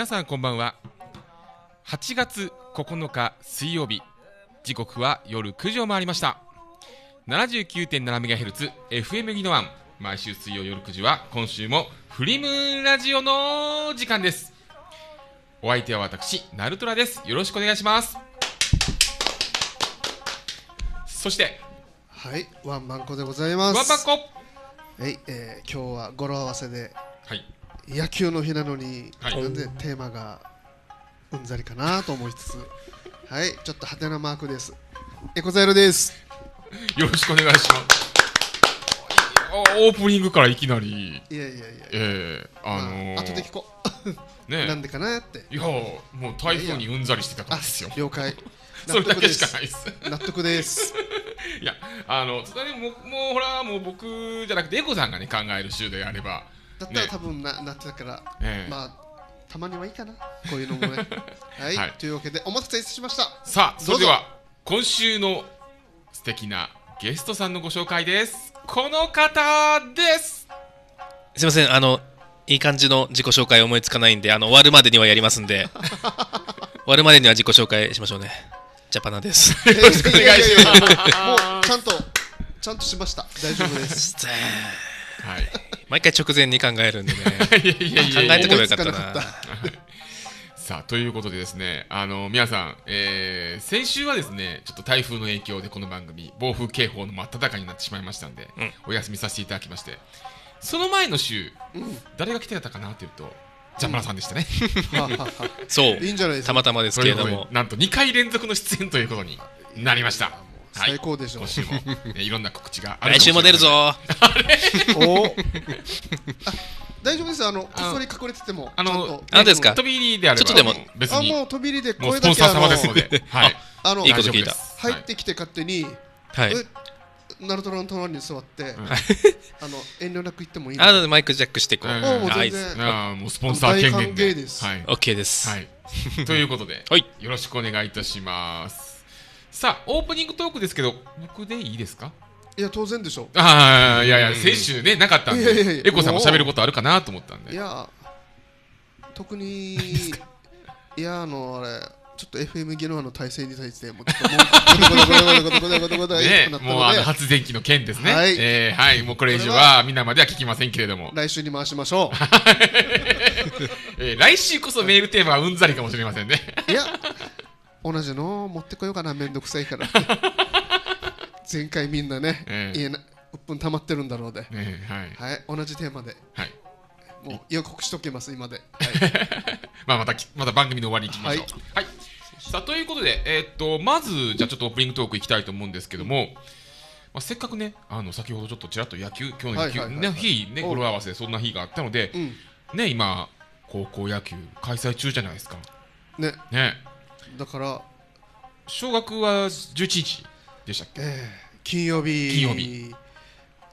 皆さんこんばんは8月9日水曜日時刻は夜9時を回りました 79.7MHzFM ギノワン毎週水曜夜9時は今週もフリムーンラジオの時間ですお相手は私ナルトラですよろしくお願いしますそしてはいワンマンコでございますワンマンコはい、えー、今日は語呂合わせではい野球の日なのに、はい、テーマがうんざりかなと思いつつはいちょっとはてなマークですエコザイロですよろしくお願いしますオープニングからいきなりいやいやいやええー、あのー、まあ、後で聞こうねなんでかなっていやもう台風にうんざりしてたからですよ了解 それだけしかないです納得です いやあのそれももうほらもう僕じゃなくてエコさんがね考える週であればだったら多分な,、なってたから、えー、まあたまにはいいかなこういうのもね はい、はい、というわけでお待たせしましたさあそれでは今週の素敵なゲストさんのご紹介ですこの方ですすいませんあのいい感じの自己紹介思いつかないんであの終わるまでにはやりますんで 終わるまでには自己紹介しましょうねジャパナですよろしくお願いしますもうちゃんとちゃんとしました大丈夫です はい毎回直前に考えるんでね いやいやいや考えとけばよかったな さあということでですねあの皆さん、えー、先週はですねちょっと台風の影響でこの番組暴風警報の真っ只中になってしまいましたんで、うん、お休みさせていただきましてその前の週、うん、誰が来てたかなというとジャムラさんでしたね、そういいんじゃないたまたまですけれどもなんと2回連続の出演ということになりました最高でしょう、い、今週も、えいろんな告知がある来週も出るぞ お 大丈夫ですあのこっそり隠れててもあのんですか飛び入りであればちょっとでも別にあもう飛び入りで声だけあのはいあのいいこと聞いた入ってきて勝手にはいナルトの隣に座って、あの遠慮なく言ってもいいあのマイクジャックしてこう、えもう全然あもうスポンサー権限で大歓迎です、はい、OK です、はい、ということで、はい、よろしくお願いいたしますさあオープニングトークですけど僕でいいですかいや当然でしょああいやいや、先週ねなかったんでいやいやいやエコさんも喋ることあるかなと思ったんでいや特にいやあのあれちょっと FM ゲノアの体制に対してもうちょっともうもうあの発電機の件ですねはい、えー、はい、もうこれ以上はみんなまでは聞きませんけれども来週に回しましょう、えー、来週こそメールテーマはうんざりかもしれませんねいや同じの持ってこようかな面倒くさいから 前回みんなね、ええ、言えな鬱憤溜まってるんだろうで、ええ、はい、はい、同じテーマで、はい、もう予告しとけます今で、はい、まあまたまた番組の終わりにいきましょう、はい、はい、さあということで、えー、っとまずじゃあちょっとオープニングトークいきたいと思うんですけども、まあ、せっかくねあの先ほどちょっとちらっと野球今日の野球、はいはいはいはい、日ね語呂合わせそんな日があったので、うん、ね今高校野球開催中じゃないですかねねだから小学は11日でしたっけ、えー、金曜日金曜日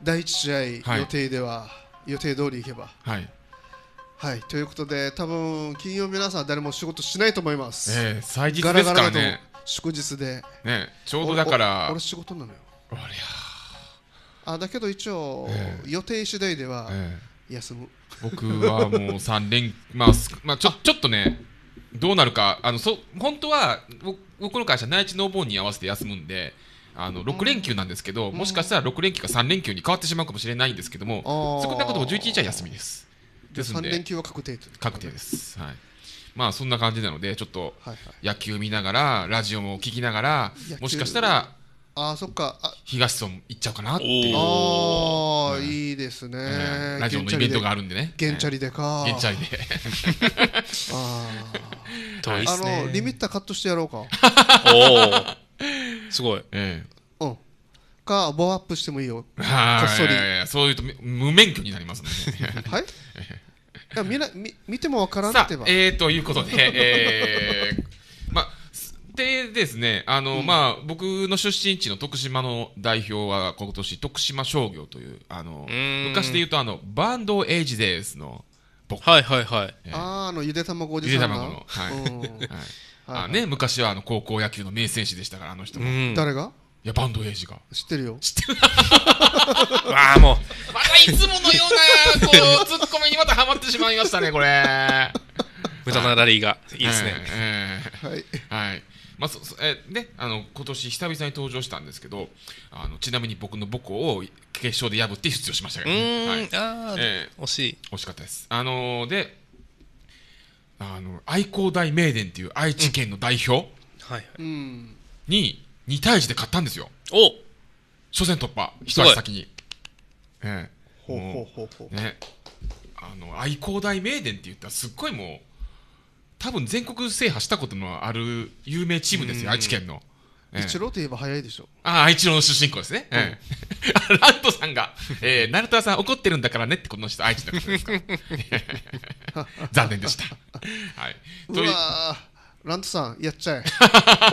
第1試合予定では、はい、予定通りいけばはいはい、ということで多分金曜皆さん誰も仕事しないと思います、えー、祭日ですからね祝日で、ね、ちょうどだから俺仕事なのよあだけど一応、えー、予定次第では休む、僕はもう3連まあ、まあ、ちょちょっとねどうなるか、あのそ本当は僕の会社、内地のお盆に合わせて休むんで、あの6連休なんですけど、もしかしたら6連休か3連休に変わってしまうかもしれないんですけども、そ少なことも11日は休みです。ですので、3連休は確定確定です。はいまあそんな感じなので、ちょっと野球見ながら、ラジオも聞きながら、もしかしたらあそっかあ東村行っちゃうかなっていうああ、いいですね、ラジオのイベントがあるんでねゲンチャリでかゲンチャリで ああ、ね、あのリミッターカットしてやろうか おおすごい、うんかボアアップしてもいいよ こっそりそういうと無免許になりますのではい見ても分からなければえー、ということで、えー、でですね、あの、うん、まあ、僕の出身地の徳島の代表は、今年、徳島商業という、あの、昔で言うと、あの、バンドエイジデイズの、はいはいはい。えー、ああ、あの、ゆで卵おじさんゆで卵の。はい。はい、あね、昔はあの高校野球の名選手でしたから、あの人も。誰がいや、バンドエイジが。知ってるよ。知ってる。わあ、もう。またいつものような、こう、ツッコミにまたハマってしまいましたね、これ。無駄なラリーが。いいですね。はい。はい。まあ、そえね、あの今年久々に登場したんですけどあのちなみに僕の母校を決勝で破って出場しましたけど、ね、はいあえー、惜しい惜しかったです。あのー、であの愛工大名電っていう愛知県の代表、うんはいはい、に2対1で勝ったんですよ。お初戦突破一足先に。ええー、ほうほうほうほう。ねあの愛工大名電って言ったらすっごいもう。多分全国制覇したことのある有名チームですよ、愛知県の。一郎といえば早いでしょ。ああ、愛知郎の出身校ですね。うん、ラントさんが、えー、成田さん怒ってるんだからねってこの人、愛知の方ですから。残念でした。はい。というラントさん、やっちゃえ。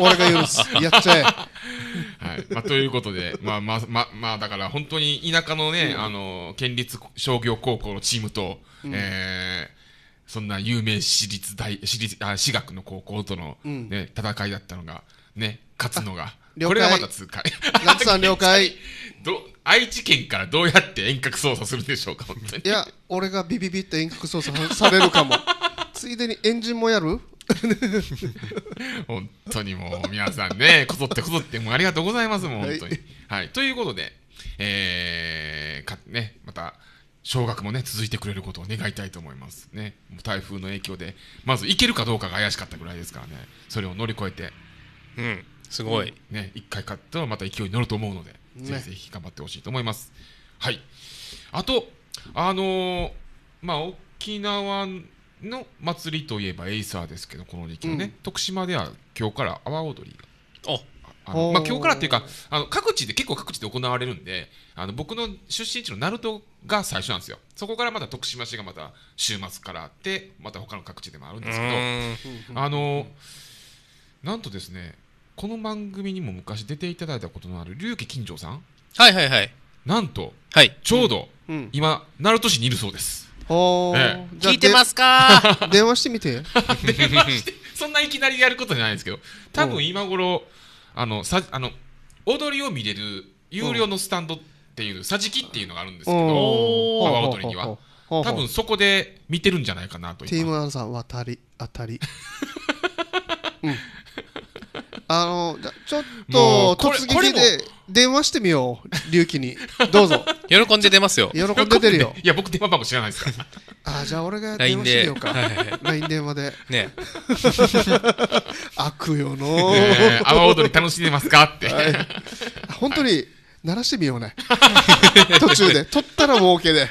俺が許す。やっちゃえ。はいまあ、ということで、まあまあままあ、だから本当に田舎のね、うん、あの県立商業高校のチームと、うん、えーそんな有名私立大私立あ私学の高校との、ね戦いだったのがね勝つのがこれがまだ痛快ガさん 了解ど愛知県からどうやって遠隔操作するでしょうか本当にいや俺がビビビって遠隔操作されるかも ついでにエンジンもやる本当にもう皆さんね こぞってこぞってもうありがとうございますも本当に、はい、はい、ということでえー、かねまた小学もね続いてくれることを願いたいと思いますね台風の影響でまず行けるかどうかが怪しかったぐらいですからねそれを乗り越えてうんすごい、うん、ね一回勝ったらまた勢いに乗ると思うので、ね、ぜひぜひ頑張ってほしいと思いますはいあとあのー、まあ沖縄の祭りといえばエイサーですけどこの時期はね、うん、徳島では今日から阿波踊りがあのまあ、今日からっていうかあの各地で結構各地で行われるんであの僕の出身地の鳴門が最初なんですよそこからまた徳島市がまた週末からあってまた他の各地でもあるんですけどあのなんとですねこの番組にも昔出ていただいたことのある竜家金城さんはいはいはいなんと、はい、ちょうど、うん、今鳴門市にいるそうです。ええ、聞いてますか 電話してみて電話してそんないきなりやることじゃないですけど多分今頃、うんあのさあの踊りを見れる有料のスタンドっていう、桟敷っていうのがあるんですけど阿波踊りには多分そこで見てるんじゃないかなと ーアさん渡り当たり、うん、あの、ちょっと、突撃で電話してみよう、隆起に。どうぞ。喜んで出ますよ。喜んで出るよ。いや、僕電話番号知らないですから。あ、じゃあ俺が電話してみようか。LINE 電話で。ね 悪よの阿波踊り楽しんでますかって。本当に、鳴らしてみようね。途中で。取ったらも儲けで。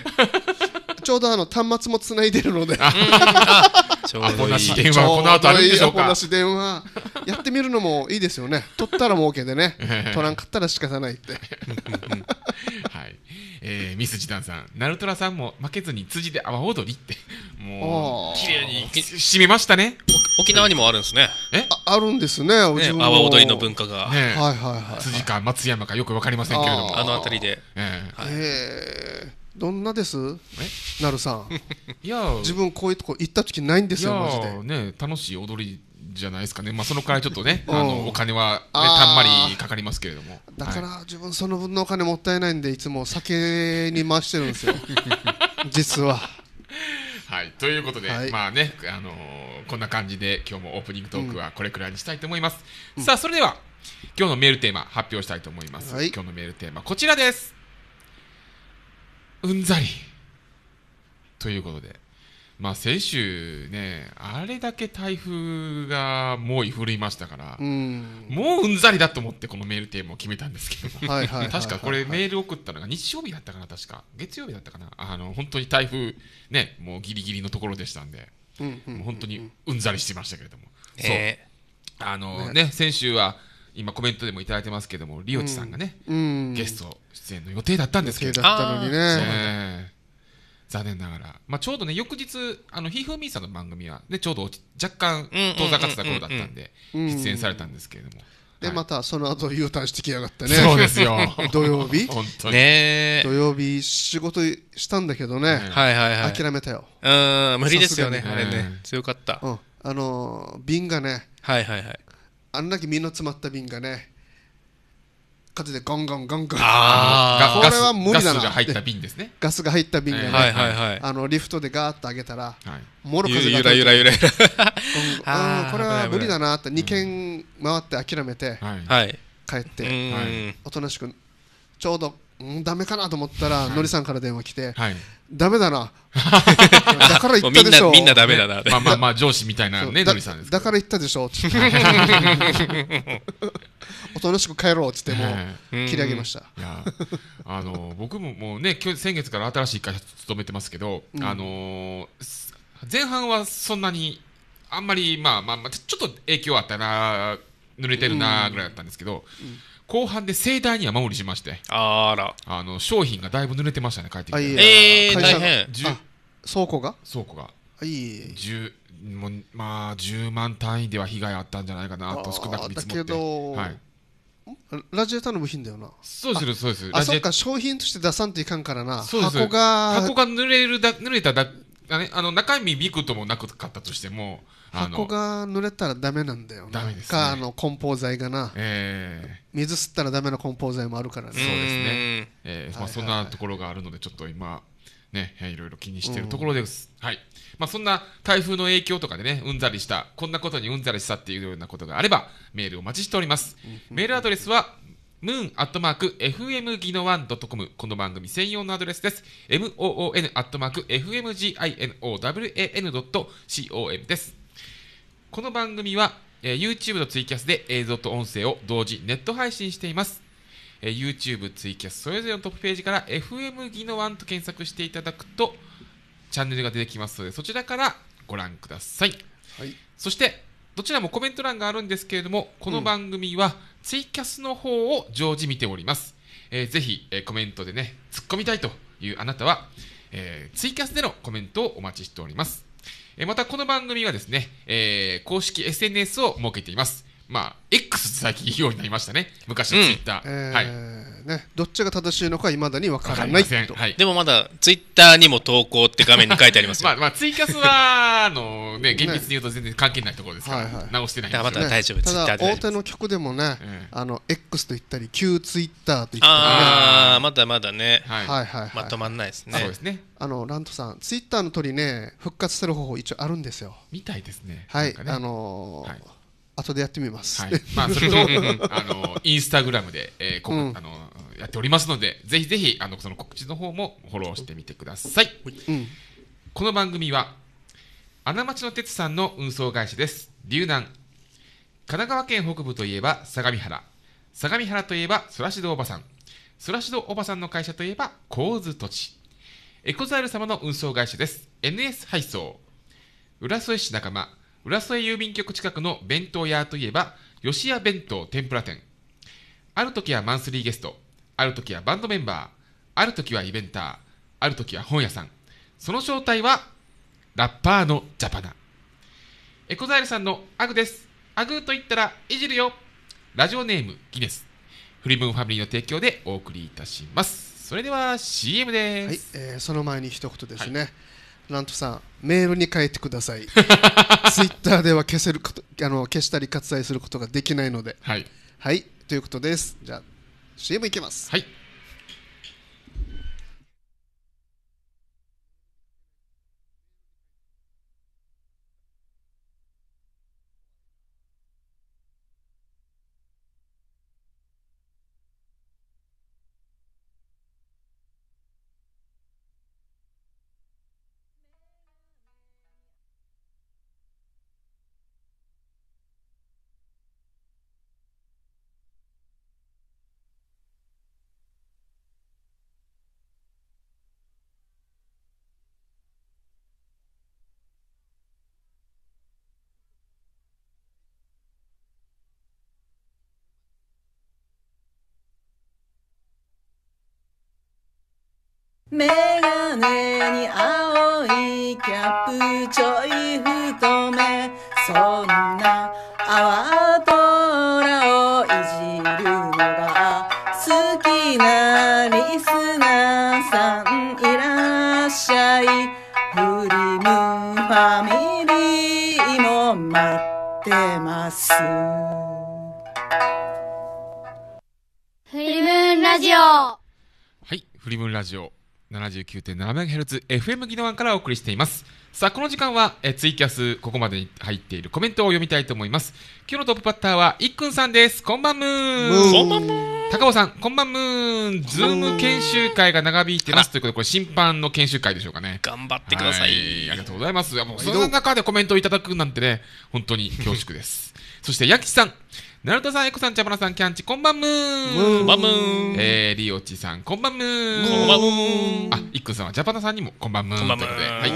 ちょうどあの端末もつないでるので ちょうどいい電話この後あるんでしょうかし電話やってみるのもいいですよね取ったらも OK でね取らんかったら仕方ないって はい、えー、ミスジタンさんナルトラさんも負けずに辻で阿波踊りってもう綺麗に締めましたね沖縄にもあるんですねえああるんですね阿波、踊りの文化が、ね、はいはいはい、はい、辻か松山かよく分かりませんけれどもあの辺りで、えー、はい、えーどんなですなるさん いや自分こういうとこ行った時ないんですよマジでね楽しい踊りじゃないですかね、まあ、そのくらいちょっとね、あのお金は、ね、たんまりかかりますけれどもだから、はい、自分その分のお金もったいないんでいつも酒に回してるんですよ 実は。はいということで、はい、まあね、あのー、こんな感じで今日もオープニングトークはこれくらいにしたいと思います、うん、さあそれでは今日のメールテーマ発表したいと思います、はい、今日のメールテーマこちらですうんざりということで、まあ、先週ね、あれだけ台風が猛威振るいましたから、うもううんざりだと思って、このメールテーマを決めたんですけども、確かこれ、メール送ったのが日曜日だったかな、確か、月曜日だったかな、あの本当に台風、ね、もうギリギリのところでしたんで、もう本当にうんざりしてましたけれども。えー、そうあのね、先週は今コメントでも頂いてますけどもリオチさんがね、うん、ゲスト出演の予定だったんですけどだったのにね、え残念ながら、まあ、ちょうどね翌日あのひふみさんの番組は、ね、ちょうど若干遠ざかってた頃だったんで出演されたんですけれども。で、またその後 U ターンしてきやがってね。そうですよ。土曜日本当に。ね土曜日仕事したんだけどね。はいはいはい。諦めたよ。うん、無理ですよね、あれね。強かった。うん。あのー、瓶がね。はいはいはい。あんだけ身の詰まった瓶がね風でガンガンガンガンあこれは無理だなガスが入った瓶ですねガスが入った瓶がね、はいはいはい、あのリフトでガーッと上げたら、はい、もろ風がゆらゆらゆらゆら、これは無理だなって二軒回って諦めて、はい、帰って、はい、おとなしくちょうど、うん、ダメかなと思ったら、はい、のりさんから電話来て、はいダメだな。だから言ったでしょ。みんな、みんなダメだな。まあまあまあ、上司みたいなね、ノリさんです。だから言ったでしょ。おとなしく帰ろうっつってもう切り上げました。あの僕ももうね、先月から新しい会社勤めてますけど、あの前半はそんなにあんまりまあまあまあちょっと影響あったな、濡れてるなぐらいだったんですけど。後半で盛大に雨漏りしましてあらあの商品がだいぶ濡れてましたね帰ってきてええー、大変倉庫が倉庫がいいもまあ10万単位では被害あったんじゃないかなと少なく見積もってけど、はい、ラジエーターの部品だよなそうですそうですあそっか商品として出さんといかんからな箱が箱が濡れるだ濡れただねあの中身びくともなかったとしても箱が濡れたらだめなんだよダメです、ね、かあの梱包材がな、えー、水吸ったらだめな梱包材もあるからねそうですね、えまあ、そんなところがあるのでちょっと今ね、いろいろ気にしてるところです、うん、はいまあ、そんな台風の影響とかでねうんざりしたこんなことにうんざりしたっていうようなことがあればメールお待ちしております、メールアドレスはムーンアットマーク FM ギノワンドットコムこの番組専用のアドレスです。moon アットマーク FMGINOWAN.com です。この番組は、えー、YouTube とツイキャスで映像と音声を同時ネット配信しています。えー、YouTube、ツイキャスそれぞれのトップページから FM ギノワンと検索していただくとチャンネルが出てきますのでそちらからご覧ください。はい、そしてどちらもコメント欄があるんですけれども、この番組はツイキャスの方を常時見ております。えー、ぜひ、えー、コメントでね、突っ込みたいというあなたは、えー、ツイキャスでのコメントをお待ちしております。えー、また、この番組はですね、えー、公式 SNS を設けています。まあ、X 最近言うようになりましたね、昔のツイッター、うんえー、はいね、どっちが正しいのかいまだに分からないはい、でもまだツイッターにも投稿って画面に書いてありますよ まあ、まあ、ツイキャスはあの、ね、厳密に言うと全然関係ないところですから、ね、はいはい、直してないですよ、ね、まだ大丈夫、ね、大手の曲でもね、うん、あの X と言ったり旧ツイッターと言ったり、ね、ああまだまだね、はいはいはい、まとまんないですねそうですねあのラントさんツイッターの鳥ね復活する方法一応あるんですよみたいですねはい、あのーはい後でやってみます、はい、まあそれと あのインスタグラムで、えーこうんあのやっておりますのでぜひぜひあのその告知の方もフォローしてみてください、うんこの番組は穴町の鉄さんの運送会社です龍南神奈川県北部といえば相模原相模原といえばそらしどおばさんそらしどおばさんの会社といえば神津土地エコザイル様の運送会社です NS 配送浦添市仲間浦添郵便局近くの弁当屋といえば、吉屋弁当天ぷら店。ある時はマンスリーゲスト、ある時はバンドメンバー、ある時はイベンター、ある時は本屋さん。その正体は、ラッパーのジャパナ。エコザイルさんのアグです。アグと言ったらいじるよ。ラジオネームギネス。フリムンファミリーの提供でお送りいたします。それでは CM です、はいえー、その前に一言ですね、はい、ランとさんメールに書いてください ツイッターでは消せることあの消したり割愛することができないのではい、はい、ということですじゃあ CM いきますはいメガネに青いキャップちょい太めそんな泡虎をいじるのが好きなリスナーさんいらっしゃいフリムファミリーも待ってますフリムラジオはい、フリムラジオ 79.7MHzFM 技能案からお送りしていますさあこの時間はえツイキャスここまでに入っているコメントを読みたいと思います今日のトップバッターはいっくんさんですこんばんむこんばんむ高尾さんこんばんむズーム研修会が長引いてますということでこれ審判の研修会でしょうかね頑張ってくださいありがとうございますもうその中でコメントをいただくなんてね本当に恐縮です そして、ヤキさん。ナルトさん、エコさん、チャバラさん、キャンチ、こんばんむー。こんばんむー。えー、リオチさん、こんばんむー。こんばんむー。あ、イクさんはジャパナさんにも、こんばんむー。こんばんむー。はい。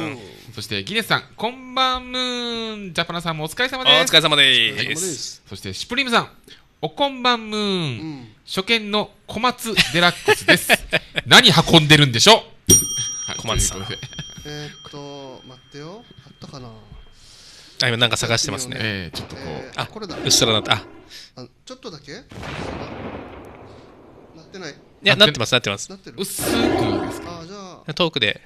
そして、ギネスさん、こんばんむー。ジャパナさんもお疲れ様です。お疲れ様です。そして、シュプリームさん、おこんばんむー。初見の小松デラックスです。何運んでるんでしょう小松さん。えっと、待ってよ。あったかなあ、今なんか探してますね。ええー、ちょっとこう。えー、あ、これだ。うっすらなった。あ、ちょっとだけなってない。いや、なってます、なってます。なっ薄くですかあ、じゃあ。遠くで。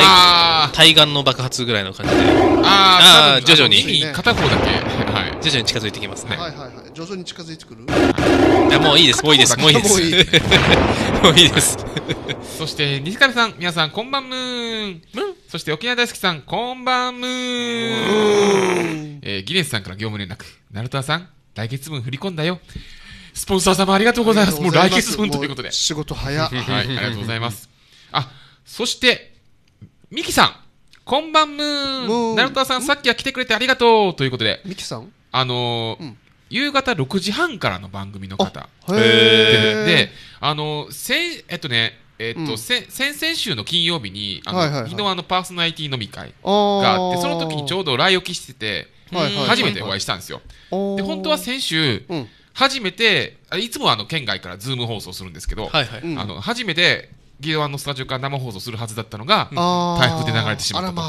あ対岸の爆発ぐらいの感じで。ああ、徐々に。片方だけ、はい。徐々に近づいてきますね。はいはいはい。徐々に近づいてくるいや、もういいです、もういいです、もういいです。もういいです。そして西上さん皆さんこんばんむーんそして沖縄大好きさんこんばんむーん、えー、ギネスさんから業務連絡ナルトさん来月分振り込んだよスポンサー様ありがとうございますもう来月分ということで仕事早 はいありがとうございますあそしてミキさんこんばんむーんナルトさんさっきは来てくれてありがとうということでミキさんあのーうん夕方6時半からの番組の方であのせえっとねえっと、うん、先々週の金曜日にあの、はいはいはい、のあのパーソナリティ飲み会があってその時にちょうど来沖してて、初めてお会いしたんですよ。で本当は先週、うん、初めていつもあの県外からズーム放送するんですけど、はいはい、あの初めてギドワンのスタジオから生放送するはずだったのが、台風で流れてしまったと。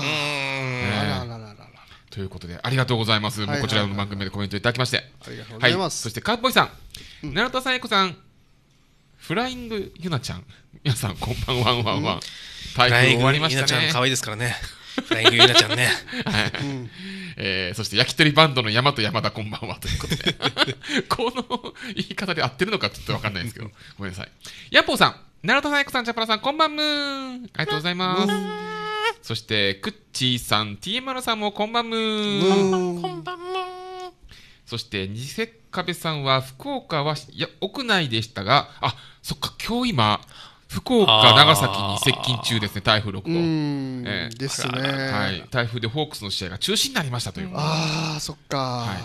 ということでありがとうございます、こちらの番組でコメントいただきましてありがとうございます、はい、そしてカーボーイさん、うん、奈良田さんえこさんフライングゆなちゃん皆さんこんばんはワンんンん台風終わりましたねちゃん可愛いですからねフライングちゃんね、はいうんえー、そして焼き鳥バンドの山と山田こんばんは ということでこの言い方で合ってるのかちょっと分かんないですけどごめんなさいヤッポーさん奈良田さんえこさんチャパラさんこんばんむありがとうございますそしてくっちーさん TMR さんもこんばんむこんばんむそしてニセカベさんは福岡はいや屋内でしたがあそっか今日今福岡、長崎に接近中ですね、台風6号。えー、ですね、はい。台風でホークスの試合が中止になりましたというああ、そっか、はい、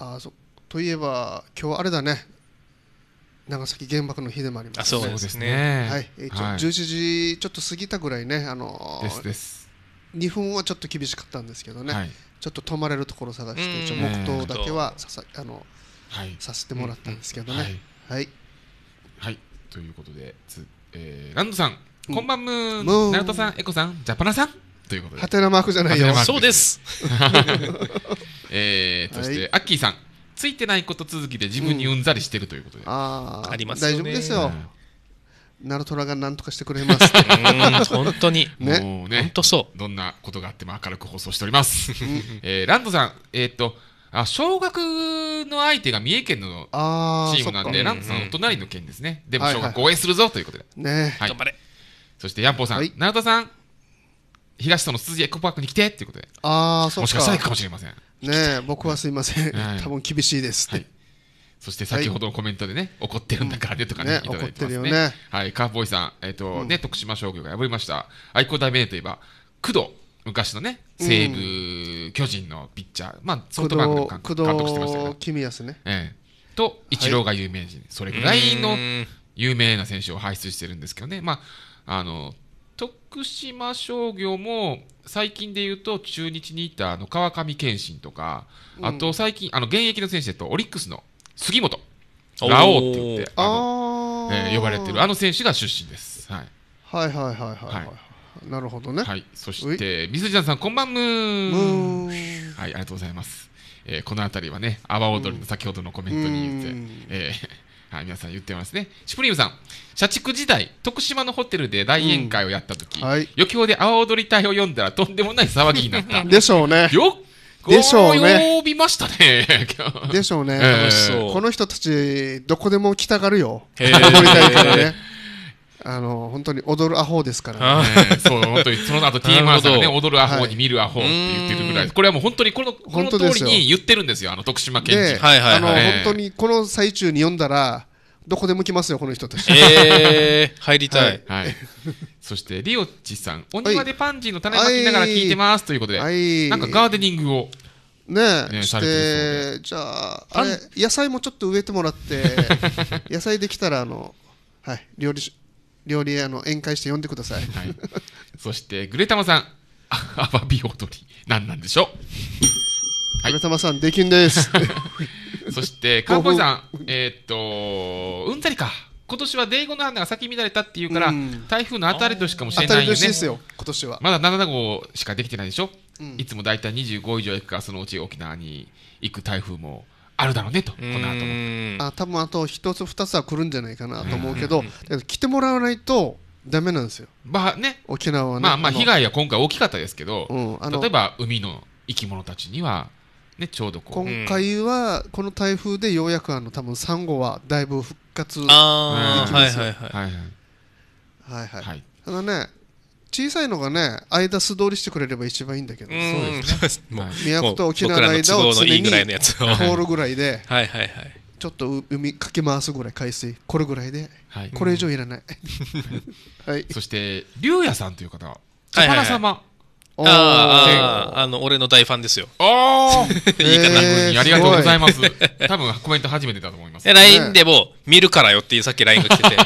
あそといえば、今日あれだね、長崎原爆の日でもあります、ね、そうですね。はい、えー、はい、11時ちょっと過ぎたぐらいね、あのー、です2分はちょっと厳しかったんですけどね、はい、ちょっと泊まれるところ探して、一応黙祷だけはささ、あの、はい、させてもらったんですけどね。はい。はい、ということで、つ、えー、ランドさん、うん、こんばんむー、ムーナルトさん、エコさん、ジャパナさん。ということで。ハテナマークじゃないよ。そうです。えー、そして、アッキーさん。ついてないこと続きで自分にうんざりしてるということで、ああありますよね大丈夫ですよ、ナルトラが何とかしてくれます本当に ねもうね本当そうどんなことがあっても明るく放送しております、えーランドさんえーっとあ小学の相手が三重県のチームなんで、そっかランドさんのお隣の県ですね。でも、はい小はい学校応援するぞということで。ねはい頑張れそして、ヤンポーさん、はいナルトさん、東との鈴木エコパークに来てということで、ああそっもしかしたら行くかもしれません。ね僕はすいません、はい、多分厳しいですって、はい、そして先ほどコメントでね、怒ってるんだからねとかね、いただいてねはい、カーボーイさん、えっ、と、ね、徳島商業が破りました。愛工大名といえば、工藤、昔のね、西武、巨人のピッチャー、まあ、ソフトバンクの監督してましたけど。君安ね。ええと、イチローが有名人、それぐらいの有名な選手を輩出してるんですけどね、まあ、あの、徳島商業も最近で言うと中日にいたあの川上憲伸とか、うん、あと最近あの現役の選手だとオリックスの杉本ラオウって言ってあえー、呼ばれてるあの選手が出身です、はい、はいはいはいはいはい、はいなるほどねはいそして水谷さんこんばんむはいありがとうございますえー、この辺りはね阿波踊りの先ほどのコメントに言って、うん、えーはい、皆さん言ってますね。シュプリームさん、社畜時代、徳島のホテルで大宴会をやった時、うんはい、余興で阿波踊り隊を読んだらとんでもない騒ぎになった。でしょうね。よでしょうね。呼びましたね。でしょうね。えー、この人たち、どこでも来たがるよ。阿波踊り隊からね。あの本当に踊るアホですから、ね、ねそう、本当に、その後ティーマーさんがね、踊るアホに見るアホって言ってるぐらい、これはもう本当にこの、この本当通りに言ってるんですよ、あの徳島県知はいはいはいあの本当にこの最中に読んだらどこでも来ますよこの人たち。えー、入りたい。はい。そして、リオッチさん、お庭でパンジーの種まきながら聞いてますということで、はいなんかガーデニングを。ねえ、ねしててじゃああれ野菜もちょっと植えてもらって 野菜できたらあのはい料理し料理屋の宴会して呼んでください、はい、そしてグレタマさん アワビ踊り何なんでしょう、はい、グレタマさんできんです そしてカンポイさんえー、っとうんざりか今年はデイゴの花が咲き乱れたっていうから、うん、台風の当たり年かもしれないよねですよ今年はまだ7号しかできてないでしょ、うん、いつも大体25以上行くかそのうち沖縄に行く台風もあるだろうねとこの後あ多分あと1つ2つは来るんじゃないかなと思うけど、来てもらわないとだめなんですよまあね沖縄はねまあまあ被害は今回大きかったですけど、うん、例えば海の生き物たちにはねちょうどこう今回はこの台風でようやくあの多分サンゴはだいぶ復活できますよはいはいはいはい、はい、ただね小さいのがね間素通りしてくれれば一番いいんだけど、そうですね都と沖縄の間を常に通るぐらいではいはいはいちょっと海かき回すぐらい海水これぐらいで、はい、これ以上いらない、はい、そして龍也さんという方は千原様、はいああ、あの、俺の大ファンですよ。ああ いいかな、えー、ありがとうございます。多分コメント初めてだと思います。LINE でも、見るからよっていうさっき LINE が来てて。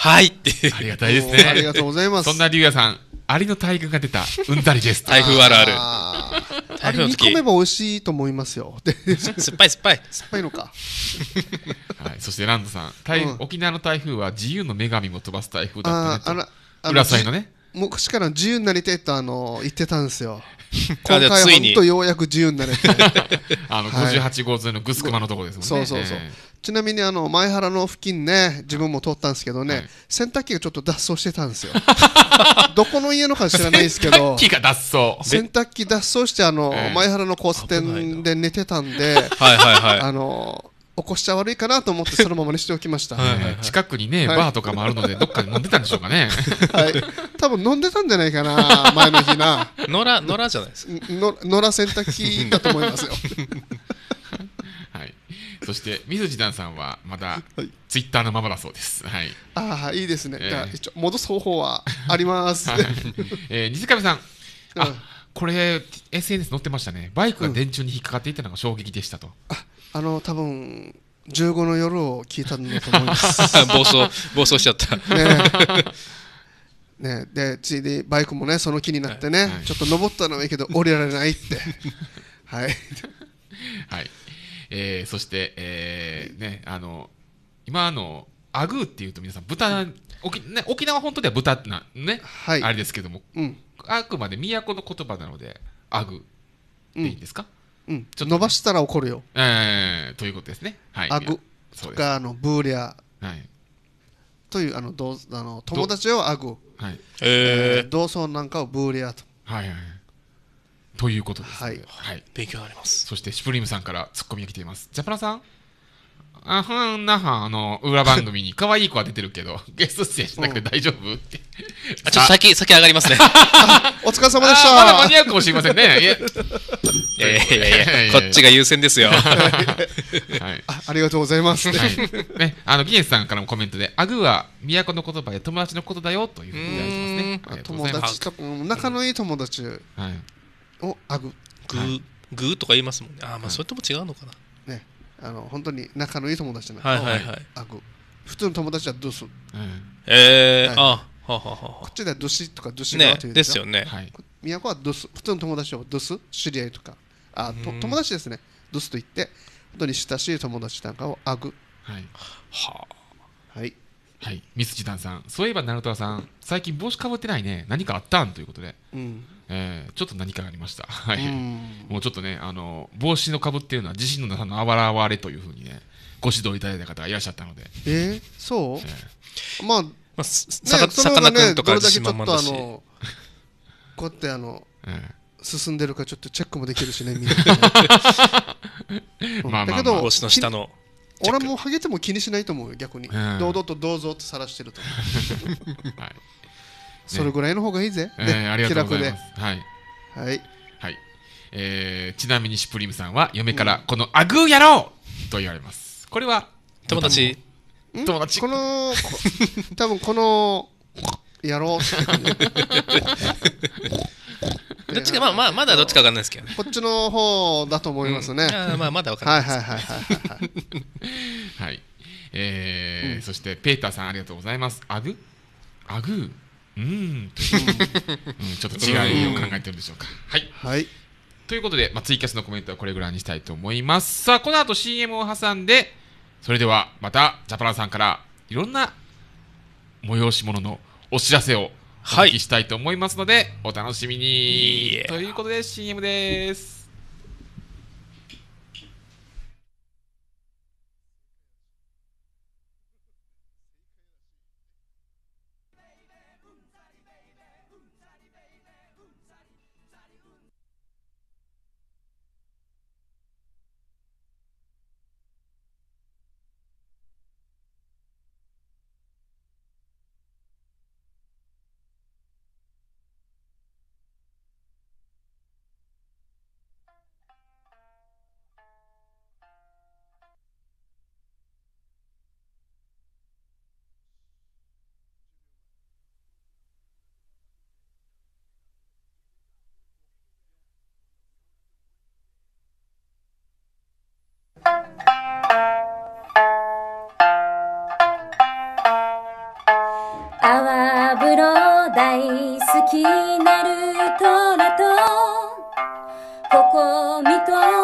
はいってありがたいですねありがとうございますそんな龍也さんアリの大群が出たうんざりです台風 あるある あれ煮込めば美味しいと思いますよ酸っぱい酸っぱい酸っぱいのか、はい、そしてランドさん、うん、沖縄の台風は自由の女神も飛ばす台風だったねとさいのね昔から自由になりたいとあの言ってたんですよ。今回本当ようやく自由になれて あの58号沿いのグスクマのとこですもんね、そうそうそう、ちなみにあの前原の付近ね自分も通ったんですけどね、洗濯機がちょっと脱走してたんですよ どこの家のか知らないですけど洗濯機が脱走洗濯機脱走してあの、前原の交差点で寝てたんで、はいはいはいあの起こしちゃ悪いかなと思ってそのままにしておきましたはい、近くにね、はい、バーとかもあるのでどっかで飲んでたんでしょうかねはい多分飲んでたんじゃないかな前の日な野良野良じゃないですか野良洗濯機だと思いますよ はいそして水地団さんはまだツイッターのままだそうです。はい。ああいいですね。えー、じゃあ一応戻す方法はあります。はい、えー、西上さん。あ、うん、これ SNS 載ってましたね。バイクが電柱に引っかかっていたのが衝撃でしたと。うんあの多分15の夜を聞いたんだと思います 暴走暴走しちゃったねねでついでバイクもねその気になってね、はい、ちょっと登ったのはいいけど降りられないって はい、はいえー、そして、えー、ねあの今のアグーっていうと皆さん豚、沖ね、沖縄本当では豚なね、はい、あれですけども、うん、あくまで都の言葉なのでアグーっていいんですか、うんうん、ちょっと伸ばしたら怒るよ。えー、ということですね。はい、アグとかあのブーリア。はい、というあのどうあの友達をアグ、はいえー、同窓なんかをブーリアと。はいはいということです、ね、はい、はい、勉強になりますそしてシュプリームさんからツッコミが来ていますジャパナさんあはんなはんの裏番組に 可愛い子は出てるけど、ゲスト出演しなくて大丈夫って。あ、ちょっと先、先上がりますね。お疲れ様でした。まだ間に合うかもしれませんね。いやいやいやいや、こっちが優先ですよ。はいあ。ありがとうございます。ね、あの、ギネスさんからもコメントで、アグは都の言葉で友達のことだよというふうにいたますね。友達と、仲のいい友達をアグ。グーとか言いますもんね。あ、まあ、それとも違うのかな。あの本当に仲のいい友達じゃない、はいはいはい、普通の友達はドス、うん、えー、はい、あはははこっちではドシとかドシ側というで、ね、ですよね、はい、都はドス普通の友達はドス知り合いとかあと友達ですねドスと言って本当に親しい友達なんかをあぐはいはあはいはい、ミスジタンさん、そういえば、ナルトさん、最近帽子かぶってないね、何かあったんということで、うん、えー、ちょっと何かありました、はい、うもうちょっとねあの帽子のかぶっていうのは自身の中のあわらわれというふうにねご指導いただいた方がいらっしゃったのでえー、そう、えー、まあ、まあ、さかさかなクンとか自信満々だしこうやってあの、えー進んでるかちょっとチェックもできるしね、みんな、まあまあ、まあ、だけど、の下の。俺もハゲても気にしないと思うよ、逆に。堂々とどうぞってさらしてると思う。はいそれぐらいの方がいいぜ、ねえー、ありがとうございますはい、はいはい、えー、ちなみにシュプリームさんは嫁からこの「アグーやろう!」と言われますこれは友達友達この多分このやろう どっちか、まあ、まあ、まだどっちかわかんないですけどね。こっちの方だと思いますね。うん、まあ、まだわかんないです。はいはいはいはい。はい。えー、うん、そして、ペーターさんありがとうございます。グアグーうん、ちょっと違う味を考えてるんでしょうか。はい、はいということで、まあ、ツイキャスのコメントはこれぐらいにしたいと思います。さあ、この後 CM を挟んで、それではまたジャパランさんからいろんな催し物のお知らせをお聞きしたいと思いますので、はい、お楽しみに。ということで CM です。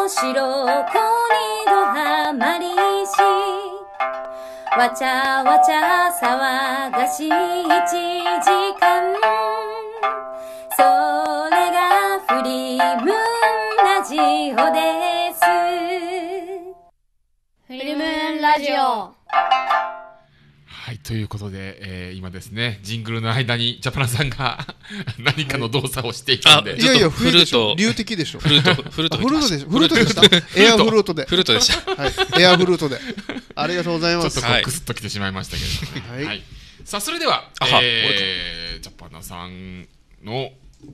白子にどはまりしわちゃわちゃ騒がしい一時間それがフリムンラジオですフリムンラジオということで、えー、今ですね、ジングルの間にジャパナさんが 何かの動作をしていたんで、はい、いやいや、フルート、流的でしょ。フルート、フルート。フルートでしょ。フルートでした。エアフルートで。フルートでした。はい。エアフルートで。ありがとうございます。ちょっとこう、くすっと来てしまいましたけど、ねはい、はい。さあ、それでは、はえー、ジャパナさんの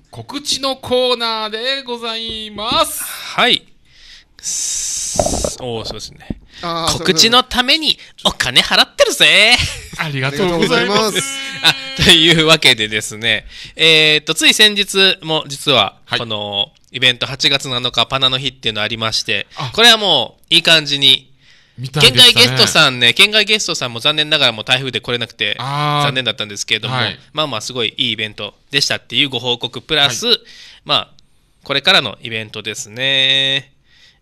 告知のコーナーでございます。はい。おお、そうですね。告知のためにお金払ってるぜ ありがとうございます。あ、というわけでですね、えーっと、つい先日も実は、はいこのイベント8月7日パナの日っていうのありましてこれはもういい感じに、見たい県外ゲストさんね、県外ゲストさんも残念ながらもう台風で来れなくて、あ残念だったんですけれども、はいまあまあすごいいいイベントでしたっていうご報告プラス、まあ、これからのイベントですね。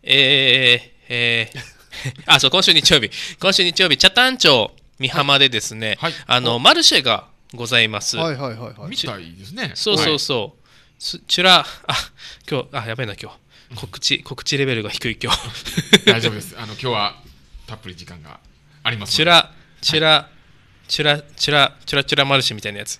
ええー、あ、そう、今週日曜日。今週日曜日、北谷町美浜でですね、はいはい、あの、マルシェがございます。はいはいはい、はい。みたいですね。そうそうそう。はい、チュラ、あ、今日、あ、やばいな、今日。告知、告知レベルが低い、今日。大丈夫です。あの、今日はたっぷり時間がありますチュラ、チュラ、はい、チュラ、チュラ、チュラチュラマルシェみたいなやつ。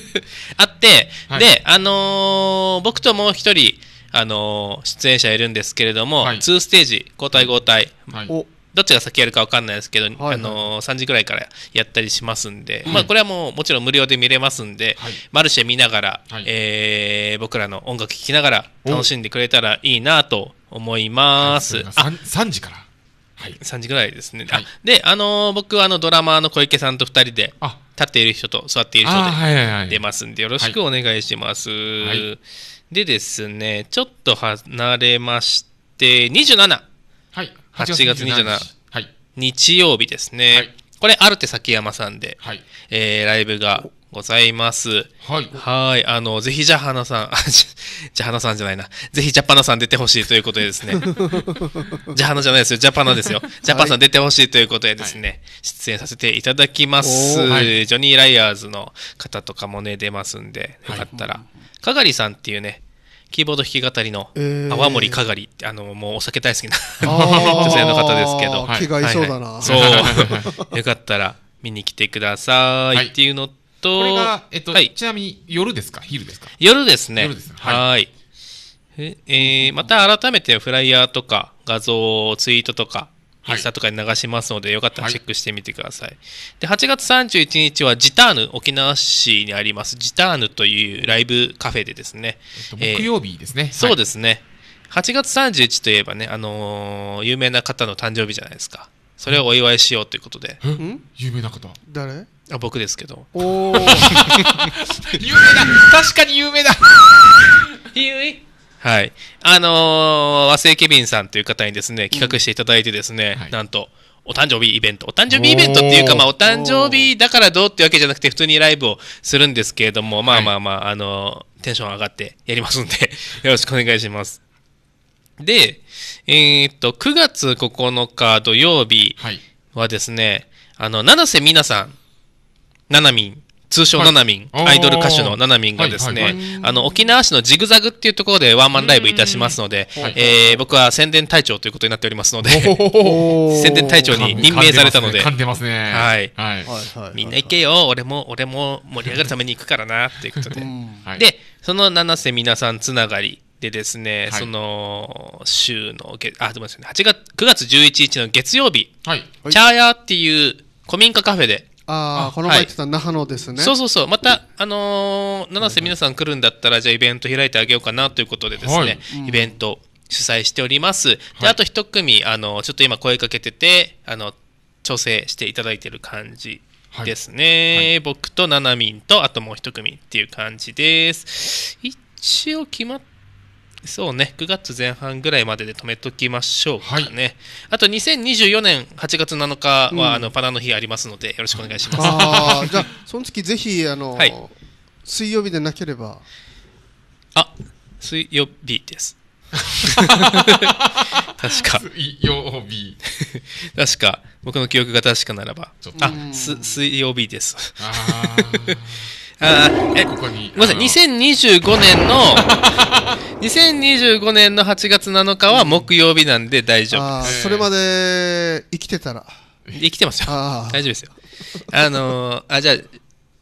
あって、で、あのー、僕ともう一人、あの出演者いるんですけれども、はい、2ステージ交代交代どっちが先やるか分かんないですけど、はいあの3時ぐらいからやったりしますんで、はい、まあ、これはもうもちろん無料で見れますんで、はい、マルシェ見ながら、はい、えー、僕らの音楽聴きながら楽しんでくれたらいいなと思います。はい、3, 時からはい、3時ぐらいですね。あで、あのー、僕はあのドラマーの小池さんと2人で、立っている人と座っている人で出ますんで、よろしくお願いします。はいはいはいでですね、ちょっと離れまして、27。はい。8月27日。はい。日曜日ですね。はい、これ、アルテ崎山さんで、はい、えー、ライブがございます。はい。はい。あの、ぜひじゃはなさん、じゃはなさんじゃないな。ぜひジャパナさん出てほしいということでですね。じゃはなじゃないですよ。ジャパナですよ。ジャパンさん出てほしいということでですね、はい、出演させていただきます、はい、ジョニー・ライアーズの方とかもね、出ますんで、よかったら。はい、かがりさんっていうね、キーボード弾き語りの泡盛かがりってあのもうお酒大好きな 女性の方ですけど気がいそうだな、はいはい、そうよかったら見に来てください、い、っていうのとと、これが、えっと、はい、ちなみに夜ですか昼ですか夜ですね。夜ですね。はい。えー、また改めてフライヤーとか画像、ツイートとか、インスタとかに流しますので、よかったらチェックしてみてください。はい、で、8月31日はジターヌ、沖縄市にありますジターヌというライブカフェでですね。えっと、木曜日ですね、えーはい、そうですね。8月31といえばね、あのー、有名な方の誕生日じゃないですか。それをお祝いしようということで。有名な方誰あ僕ですけど。おお 有名だ確かに有名だはい。あのー、和製ケビンさんという方にですね、企画していただいてですね、うんはい、なんと、お誕生日イベント。お誕生日イベントっていうか、まあ、お誕生日だからどうってわけじゃなくて、普通にライブをするんですけれども、まあまあまあ、はい、あのテンション上がってやりますんで よろしくお願いします。で、えー、っと、9月9日土曜日はですね、はい、あの、七瀬みなさん、ななみん通称ななみん、アイドル歌手のななみんがですね、はいはいはい、あの沖縄市のジグザグっていうところでワンマンライブいたしますので、えー、僕は宣伝隊長ということになっておりますので 宣伝隊長に任命されたので、はいはい、みんな行けよ俺も俺も盛り上がるために行くからなっていうことで、でその七瀬皆さんつながりでですね、その週のあすみません8月9月11日の月曜日、チャーヤーっていう古民家カフェでああ、この前言ってた那覇のですね。そうそうそう。また、あのー、七瀬皆さん来るんだったら、じゃあイベント開いてあげようかなということでですね、イベント主催しております。で、あと一組、あの、ちょっと今声かけてて、あの、調整していただいてる感じですね。はいはい、僕と七なと、あともう一組っていう感じです。一応決まってそうね、9月前半ぐらいまでで止めときましょうかね。はい、あと2024年8月7日は、うん、あのパナの日ありますので、よろしくお願いします。あ じゃあ、その月ぜひ、あの、はい、水曜日でなければ。あ、水曜日です。確か。水曜日。確か、僕の記憶が確かならば。あ、す水曜日です。ああえここに。ごめんなさい、2025年の、2025 年の8月7日は木曜日なんで大丈夫です。それまで生きてたら。生きてますよ。大丈夫ですよ。あのーあ、じゃあ、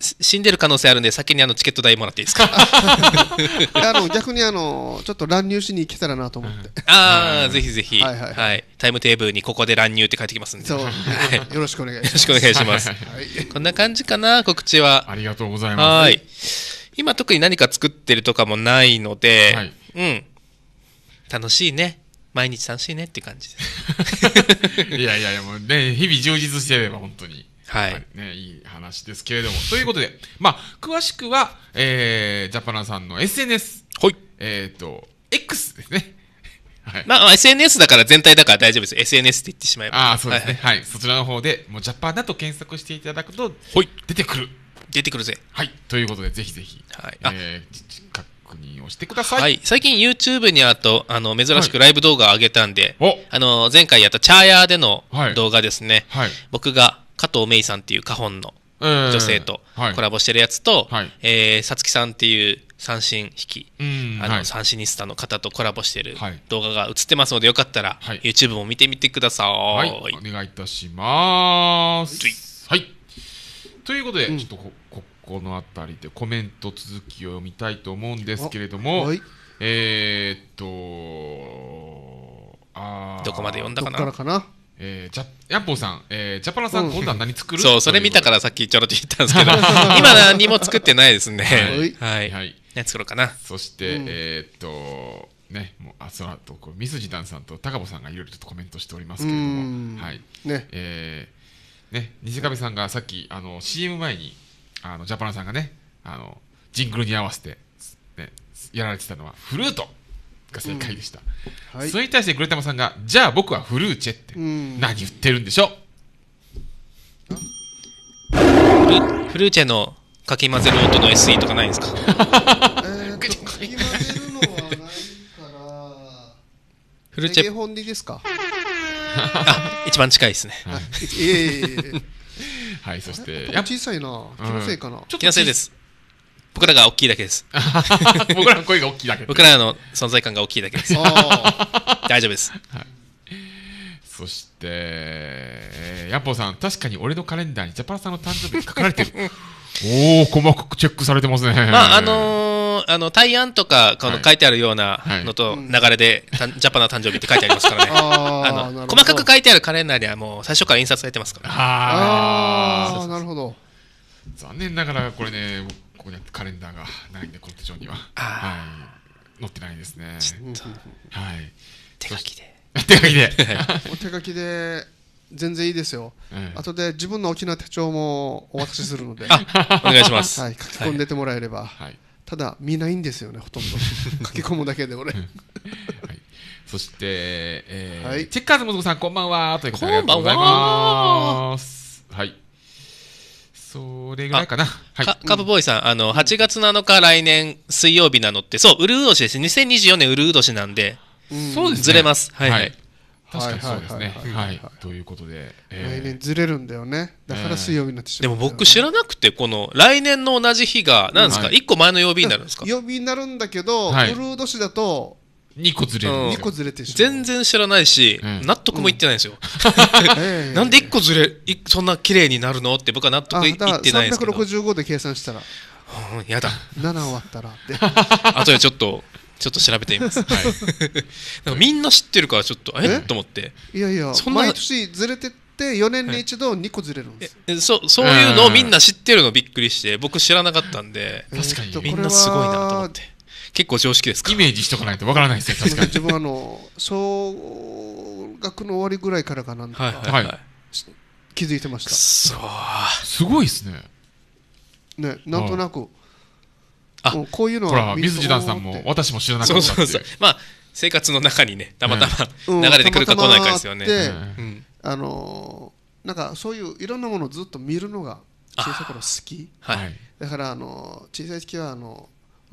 死んでる可能性あるんで、先にあのチケット代もらっていいですか あの逆にあのちょっと乱入しに行けたらなと思って、うん、ああ、ぜひぜひ、はいはい、はい、タイムテーブルにここで乱入って書いてきますんで、そう、はい、よろしくお願いします。こんな感じかな、告知は。ありがとうございます。今、特に何か作ってるとかもないので、はい、うん、楽しいね。毎日楽しいねって感じです。いやいやいや、もうね、日々充実してれば、本当に。はい、ね、いい話ですけれども。ということで、まあ、詳しくは、えー、ジャパナさんの SNS。はい。えっ、ー、と、X ですね。はい、まあ、SNS だから全体だから大丈夫です。SNS って言ってしまえば。ああ、そうですね、はい、はい。そちらの方で、もうジャパナと検索していただくと、はい、出てくる。出てくるぜ。はい。ということで、ぜひぜひ、はい。えー、確認をしてください。はい。最近 YouTube にあと、あの、珍しくライブ動画を上げたんで、はい、あの、前回やったチャーヤーでの動画ですね。はい、僕が、加藤芽衣さんっていう花本の女性とコラボしてるやつと、えさつきさんっていう三振引き、あの、三振ニスタの方とコラボしてる動画が映ってますのでよかったら、YouTube も見てみてください、はい、お願いいたしますはいということで、うん、ちょっとこここの辺りでコメント続きを読みたいと思うんですけれども、えー、っとあどこまで読んだかなえー、ジャヤンポーさん、えー、ジャパラさん、今度は何作るそう、それ見たからさっきちょろっと言ったんですけど、今何も作ってないですね。はい。はい。ね、作ろうかな。そして、えっと、ね、もうあそのと、こう水地団さんと高保さんがいろいろとコメントしておりますけれども、はい。ね、えー、ね、西壁さんがさっきあの CM 前にあのジャパラさんがね、あのジングルに合わせて、ね、やられてたのはフルート。が正解でした、うんはい、それに対してグレタマさんが「じゃあ僕はフルーチェ」って、何言ってるんでしょうフルーチェのかき混ぜる音の SE とかないんですかえ かき混ぜるのはないからフルーチェ本でですか一番近いですね、はい、ええて、はいそして小さいな気のせいかな、うん、気のせいです僕らが大きいだけです。僕らの声が大きいだけ。僕らの存在感が大きいだけです。大丈夫です。はいそして、ヤンポさん、確かに俺のカレンダーにジャパンさんの誕生日書かれてる。おお、細かくチェックされてますね。まあ、あのー、あの、対案とか、この書いてあるようなのと、流れで、はいはい、ジャパンの誕生日って書いてありますからね。あの細かく書いてあるカレンダーにはもう最初から印刷されてますから、ああ、なるほど。残念ながら、これね、ここにカレンダーがないんで、この手帳には。はい。載ってないですね。はい。手書きで。手書きで。手書きで。全然いいですよ、あとで自分の大きな手帳もお渡しするので、お願いします、はい、書き込んでてもらえれば、ただ、見ないんですよね、ほとんど、書き込むだけで俺。はいそして、えーはい、チェッカーズもとさん、こんばんは。ということで、ありがとうございます。はい。それぐらいかな。はい、カブボーイさん、あの、8月7日、来年水曜日なのって、そう、ウルウドシです。2024年ウルウドシなんで、そうです、ね、ずれます。はい、はい確かにそうですね。はい。ということで、来年ずれるんだよね。だから水曜日になってしまう、でも僕知らなくて、この来年の同じ日が、何ですか、一、個前の曜日になるんですか曜日になるんだけど、はい、ブルー年だと、2個ずれる、個ずれてしまう全然知らないし、うん、納得もいってないんですよ、うん、なんで1個ずれそんな綺麗になるのって僕は納得いってないですけど365で計算したら、うん、やだ7終わったらってあとでちょっとちょっと調べてみます、はい、なんかみんな知ってるからちょっとええと思っていやいやそんな毎年ずれてって4年に一度2個ずれるんです、はい、そそういうのをみんな知ってるのびっくりして僕知らなかったんで、確かにみんなすごいなと思って結構常識ですイメージしとかないとわからないですね 確かに自分あの総学の終わりぐらいからかなんか、はい気づいてましたそうすごいですねねなんとなく、あこういうのは水地団さんも私も知らなかったそうそうそうまあ生活の中にねたまたま、流れてくるか来ないかですよね、あのー、なんかそういういろんなものをずっと見るのが小さい頃好き、はい、だからあの小さい時はあの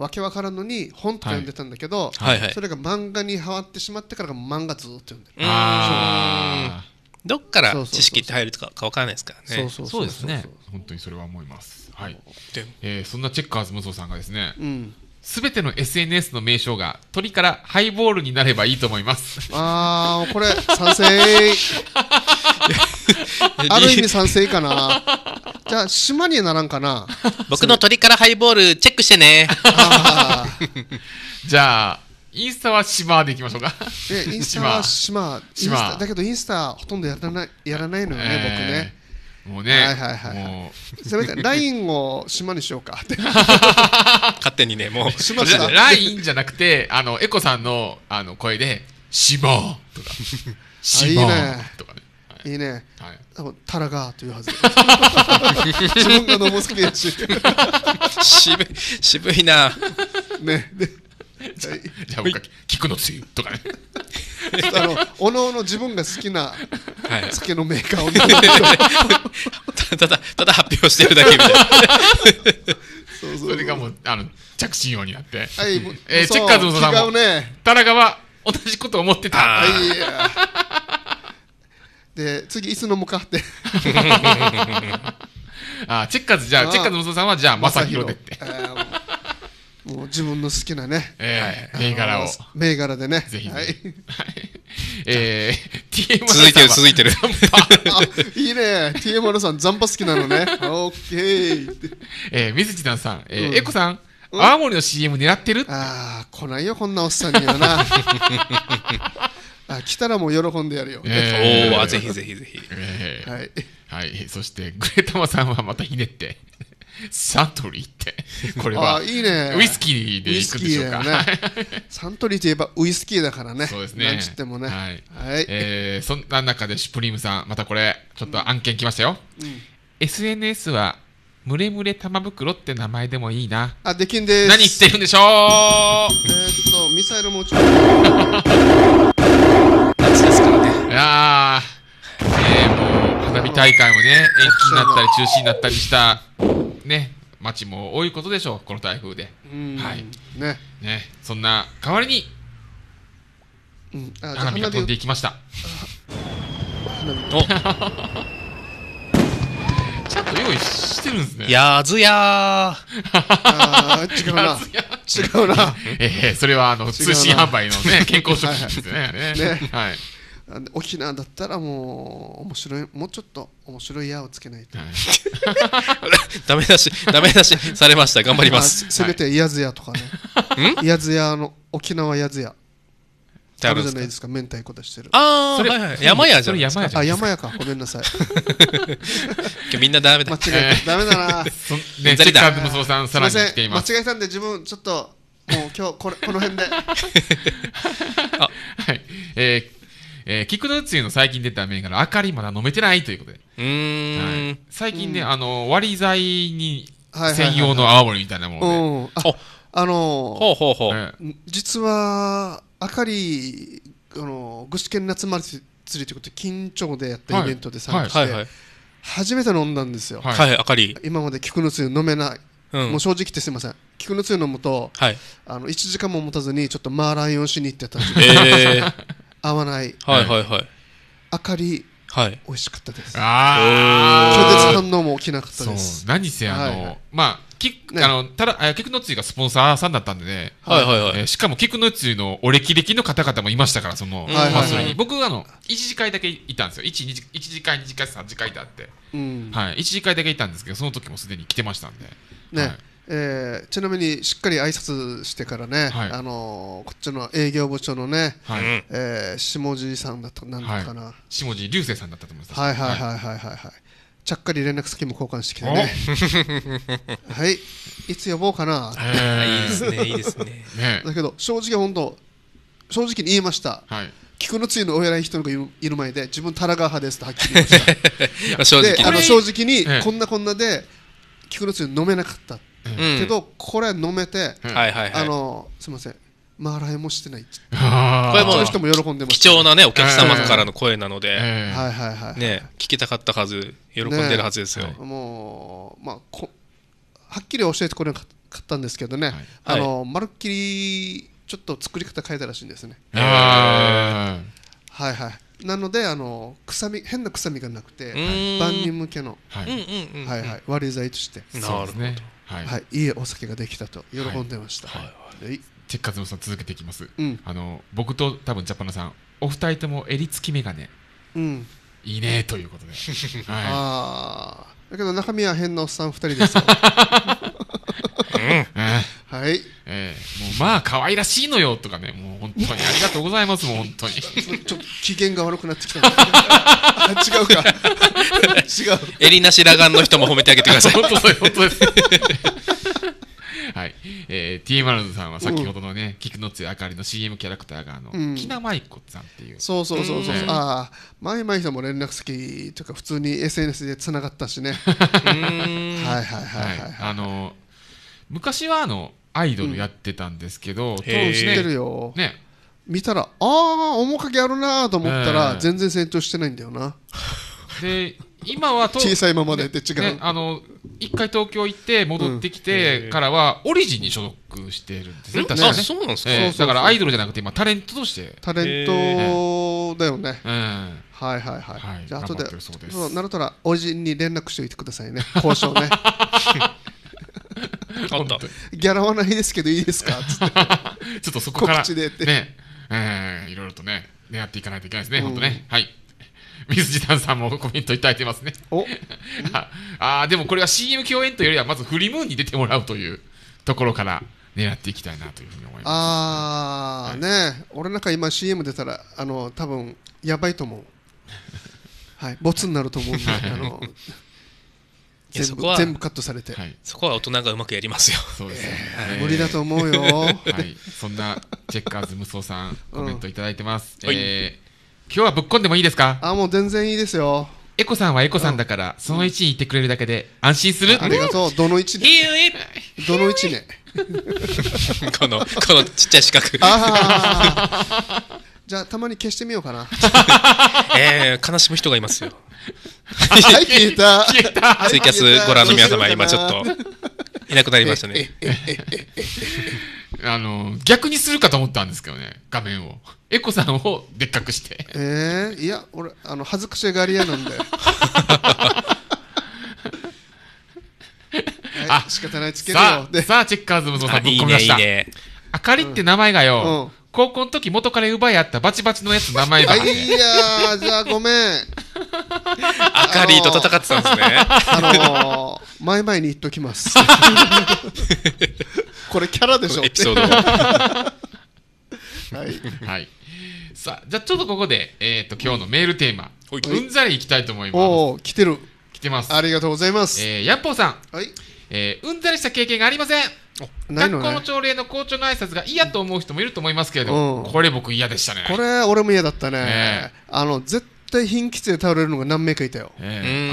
けわからんのに本とか読んでたんだけど、はいはいはい、それが漫画にハマってしまってから漫画ずっと読んでるあどっから知識って入るとか分からないですからねそうですね本当にそれは思いますはい、えー、そんなチェッカーズ無双さんがですね、うんすべての SNS の名称が鳥からハイボールになればいいと思います。ああ、これ賛成。ある意味賛成かな。じゃあ、島にはならんかな。僕の鳥からハイボールチェックしてね。じゃあ、インスタは島でいきましょうか。インスタは島。島だけど、インスタほとんどやらないやらないのよね、えー、僕ね。もうね、はいはいはい、はい、せめてラインを島にしようかって 勝手にねもう島ラインじゃなくてあのエコさんのあの声で「島」とか「島」とかねいね、はい、多分タラガーというはず 自分が飲む好きやし渋い渋いなねでじゃじゃあ僕聞菊のつゆとかねあのおのおの自分が好きなけのメーカーを、たい、ただただ発表してるだけみたいなそうそうそれがもうあの着信用になって、はいえー、チェッカーズのさうね田中は同じこと思ってた。で次いつの向かって あチェッカーズじゃあチェッカーズの息子さんはじゃあ正宏でって、もう自分の好きなね、えー、銘柄を銘柄でねぜひ、はい、えー、TM 続いてる続いてる いいね TM さん残波好きなのね OK えー、水地団さん、えーうん、エコさん青森の CM 狙ってるああ来ないよこんなおっさんにはな あ来たらもう喜んでやるよ、え ー、おぜひぜひぜひ、えー、はい、はい、そしてグレタマさんはまたひねって サントリーってこれはいいねウイスキーでいくでしょうか、ね、サントリーといえばウイスキーだからねそうですねなんちってもねはい、はい、えー、そんな中でシュプリームさんまたこれちょっと案件来ましたよ、うんうん、SNS はムレムレ玉袋って名前でもいいなあできんです何言ってるんでしょうえっとミサイルもちょっとですからね。いやー、えー、もう花火大会もね、延期になったり中止になったりした、ね、町も多いことでしょう、この台風で。はい。ね。ね、そんな代わりに、うん、花火が飛んでいきました。ちゃんと用意してるんですね。やずやー。違うな。違うな。ええー、それはあの通信販売のね、健康食品ですね。はい。沖縄だったらもう面白いもうちょっと面白いやをつけないと、はい、ダメ出しダメ出しされました頑張ります、まあ、せめてやずやとかね、ヤい、やずやの沖縄やずやってあるじゃないですか明太子出してるああそれ、はいはい、山屋じゃないですかあ山屋かごめんなさいみんなダメだ間違えたダメだな ねザリだすみません間違えたんで自分ちょっともう今日これこの辺で あはいえーえー、キクドツユの最近出た銘柄、明かりまだ飲めてないということで。はい、最近ね、あの、割り剤に専用の泡盛みたいなもので。あ、あのー、ほうほうほう。えー、実は、明かり、あのー、具志堅夏祭りということで、緊張でやったイベントで参加して、初めて飲んだんですよ。はい、明かり。今まで菊のつゆ飲めない。うん、もう正直言ってすみません。菊のつゆ飲むと、はい、あの1時間も持たずに、ちょっとマーライオンしに行ってたんですえー 合わない、はいはいはい。あかりはい。美味しかったですああ拒絶反応も起きなかっあ、たそうです、何せあはいはのい、まあ、き、ねあの、ただ、ええ、菊クノッがスポンサーさんだったんでね、はいはいはえーしかも菊ックノッツィのお歴々の方々もいましたから、その、はいいはいそれに僕あの、一次会だけいたんですよ。一、2次、一次会、二次会、三次会だって、うんはい、一次会だけいたんですけど、その時もすでに来てましたんで、ねはいえー、ちなみにしっかり挨拶してからね、はい、あのー、こっちの営業部長のね、はい、えー、下地さんだったなんだかな、はい、下地流星さんだったと思いますはいはいはいはいはい、はい、ちゃっかり連絡先も交換してきてねはいいつ呼ぼうかな、いいですねいいですねねだけど正直本当正直に言いました、はい菊の露のお偉い人がいる前で自分、タラガ派ですとはっきり言いました 正直あの正直にこんなこんなで菊の露飲めなかったけどこれ飲めて、あのすみませんまらいもしてない これも人も喜んでます貴重なねお客様からの声なので、はいはいはいね聞きたかったはず喜んでるはずですよ、もうまあこはっきり教えてこれなかったんですけどね、あのまるっきりちょっと作り方変えたらしいんですねはいはいなのであの臭み変な臭みがなくて万人向けの、はいはい割り剤としてなるほどはい、はい、いいお酒ができたと喜んでました。はい。はいチェッさん続けていきます、うん、あの僕と多分ジャパナさんお二人とも襟付き眼鏡、うん、いいねということで、はい、ああだけど中身は変なおっさん二人ですよ はい。えー、もうまあ可愛らしいのよとかね、もう本当にありがとうございます、もう本当に。ちょっと機嫌が悪くなってきた。あ 違うか。違う。襟なし裸眼の人も褒めてあげてください。本当です、本当です。はい、えー、T マルズさんは先ほどのね、菊の強あかりの CM キャラクターがあの、うん、木名舞子さんっていうそうそうそうそう、うん、ああ舞舞さんも連絡先とか普通に SNS で繋がったしね はいはいはいはい、はい、あの昔はあのアイドルやってたんですけど、当時ね知ってるよ、ね、見たらああ面影あるなと思ったら、全然成長してないんだよな で今は小さいままでって違う、ねあの一回東京行って戻ってきてからは、オリジンに所属してるんですね、うん、確かねそうなんですか、えー、だからアイドルじゃなくて今タレントとしてタレントだよね、うん、はいはいはい、はい、じゃあ後ででナらオリおじに連絡しておいてくださいね交渉ね あったギャラはないですけどいいですかっ ってちょっとそこから告知でってねえー、いろいろとね狙っていかないといけないですね、うん、本当ねはい水地団さんもコメントいただいてますね ああでもこれは CM 共演というよりはまずフリムーンに出てもらうというところから狙っていきたいなというふうに思いますああ、はい、ね俺なんか今 CM 出たらあの多分やばいと思うはいボツになると思うんで、あの全部全部カットされて、はい、そこは大人がうまくやりますよ無理だと思うよはいそんなチェッカーズ無双さんコメント頂いてます、うん、えー、今日はぶっこんでもいいですかあもう全然いいですよエコさんはエコさんだから、その位置にいてくれるだけで安心するありがとうどの位置ねどの位置ねこのこのちっちゃい四角じゃあたまに消してみようかなえ えー、悲しむ人がいますよはい、消えた。ツイキャスご覧の皆様、今ちょっと、いなくなりましたね。あの、逆にするかと思ったんですけどね、画面を。エコさんを でっかくして。ええー、いや、俺、あの、恥ずかしがり屋なんだよ。あ 仕方ないつけるよさあチェッカーズムゾさぶっ込みましたいいねいいねあかりって名前がよ、うん、高校の時元彼奪い合ったバチバチのやつ名前が、いやじゃあごめんあかりと戦ってたんですねあのー、前々に言っときます これキャラでしょエピソード はい、はい、さあじゃあちょっとここで、えーと、今日のメールテーマ、うん、うんざりいきたいと思いますおお来てる来てますありがとうございます、えー、やっぽーさん、はいえー、うんざりした経験がありませんね、学校の朝礼の校長の挨拶が嫌と思う人もいると思いますけれど、うん、これ僕嫌でしたねこれ俺も嫌だったね、ね、あの絶対貧血で倒れるのが何名かいたよ、ね、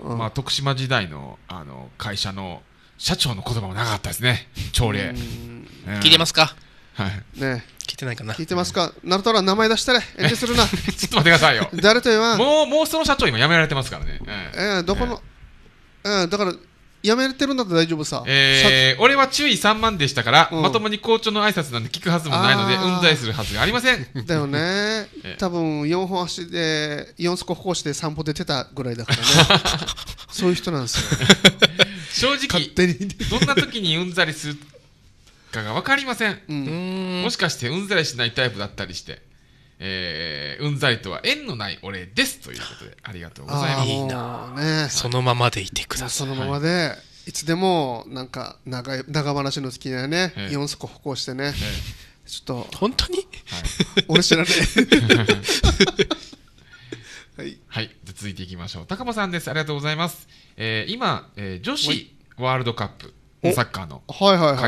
あと、うん、まあ、徳島時代のあの会社の社長の言葉もなかったですね朝礼、聞いてますかはいね聞いてないかな聞いてますか、なるとら名前出したら遠慮するな ちょっと待ってくださいよ 誰と言わんもうもうその社長今辞められてますからね、ええー、どこの、ええー、だからやめてるんだったら大丈夫さ。えー、俺は注意3万でしたから、うん、まともに校長の挨拶なんて聞くはずもないので、うんざりするはずがありません。だよね。多分4本足で、4足歩行して散歩出てたぐらいだからね。そういう人なんですよ。正直、どんな時にうんざりするかが分かりません。うん、もしかしてうんざりしないタイプだったりして。えー、うんざりとは縁のないお礼ですということでありがとうございます。いいな、ね、そのままでいてください。そのままで、はい、いつでもなんか長い長話の好きなね、え4足歩行してね、ちょっと本当に、はい、俺知らない。はい、はい、続いていきましょう。高間さんです。ありがとうございます。えー、今、えー、女子ワールドカップ。サッカーの開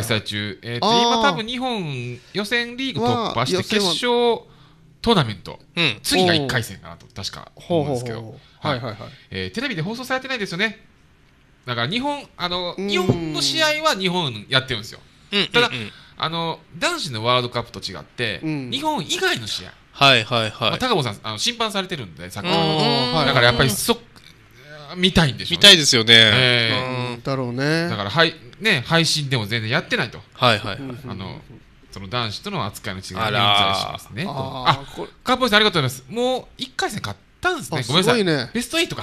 催中、はいはいはい、えー、今、多分日本予選リーグ突破して、決勝トーナメント、うん、次が1回戦かなと確か思うんですけどテレビで放送されてないですよねだから日本あの日本の試合は日本やってるんですよ、うん、ただ、うん、あの男子のワールドカップと違って、日本以外の試合はいはいはい、まあ、高本さんあの審判されてるんでサッカーだからやっぱりそ見たいんでしょう、ね、見たいですよね、えー、だろうねだからはいね配信でも全然やってないとはいはいはいあのその男子との扱いの違いが現在しますねあカーポイさんありがとうございますもう一回戦勝ったんですねごめんなさいね、ベスト8か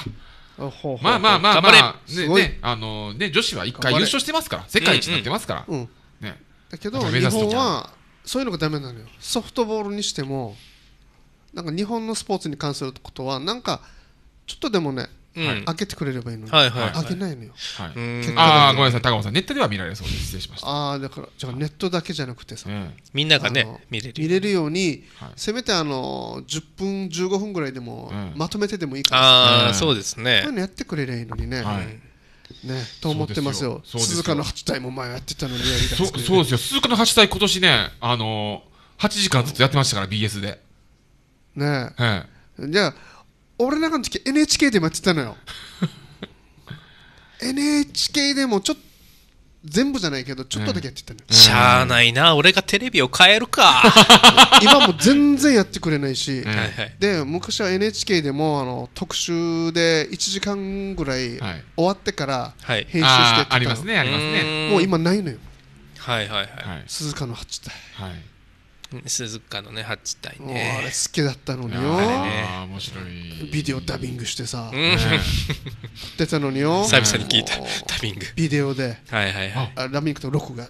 ほうまあまあまあまあねねあのね女子は一回優勝してますから世界一になってますから、うんうんね、だけど日本はそういうのがダメなのよソフトボールにしてもなんか日本のスポーツに関することはなんかちょっとでもね開けてくれればいいのに、はいはい開けないのよ、はい、ああごめんなさい高本さんネットでは見られそうです失礼しましたああだからじゃあネットだけじゃなくてさ、みんながね見れるように、せめてあの10分15分ぐらいでも、まとめてでもいいからああ、そうですねそういうのやってくれればいいのにね、ね、と思ってますよ、鈴鹿の8体も前やってたのにやりだそうですよ、鈴鹿の8体、今年ね、あのー、8時間ずっとやってましたから、BS で。ねえ。じゃあ俺なんかの時 NHK でもやってたのよ NHK でもちょっと全部じゃないけどちょっとだけやってたのよ、しゃあないな俺がテレビを変えるか 今も全然やってくれないし、はいはい、で昔は NHK でもあの特集で1時間ぐらい終わってから編集してあありますねありますねもう今ないのよはいはいはい鈴鹿の八体はい鈴鹿のね八体ねあれ好きだったのによあ面白いビデオダビングしてさ、うん 出たのによ久々に聞いたダビングビデオではいはいはいあダビングとロ録が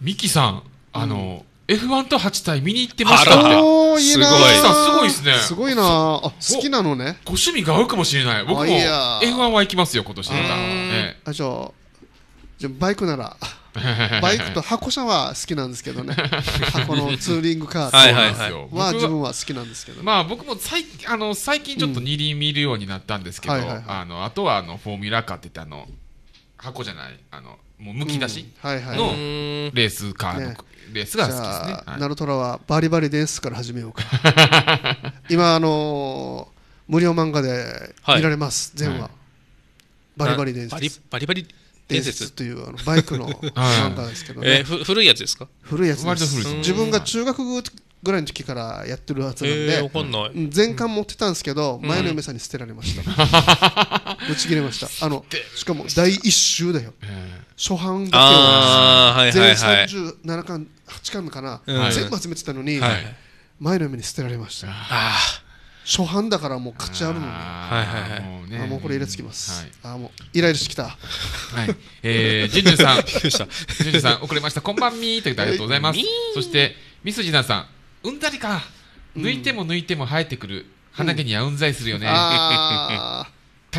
ミキさんあの、うん、F1 と8体見に行ってましたおすごいすごいですねすごいなあ好きなのねご趣味が合うかもしれない僕も F1 は行きますよ今年あ、ね、じゃあじゃあバイクなら バイクと箱車は好きなんですけどね 箱のツーリングカーと はいは自分は好きなんですけど、ね、まあ僕も最あの最近ちょっと二輪見るようになったんですけど、あのあとはあのフォーミュラカーって言ってあの箱じゃないあのもうむき出しのレースカーの、レースが好きですね。はナルトラはバリバリデンスから始めようか。今あのー、無料漫画で見られます、はい、全話、はい、バリバリデンスバリバリ伝説というあのバイクの漫画ですけどね、えー、古いやつですか古いやつです自分が中学ぐらいの時からやってるやつなんで、えー、全巻持ってたんですけど、うん、前の嫁さんに捨てられました、うん、打 ち切れましたあのしかも第一週だよ、えー、初版だけはい、全37巻8巻かな、うん、全部集めてたのに、はい、前の嫁に捨てられましたああ初版だからもう価値あるのねもうあもうこれ入れつきます、あもうイライラしてきたはい。えー、ジュンジュンさん。ジュンジュンさん、遅れました。こんばんみーと言ってありがとうございます。そして、ミスジナさん、うんざりか。抜いても抜いても生えてくる。鼻毛にはうんざりするよね。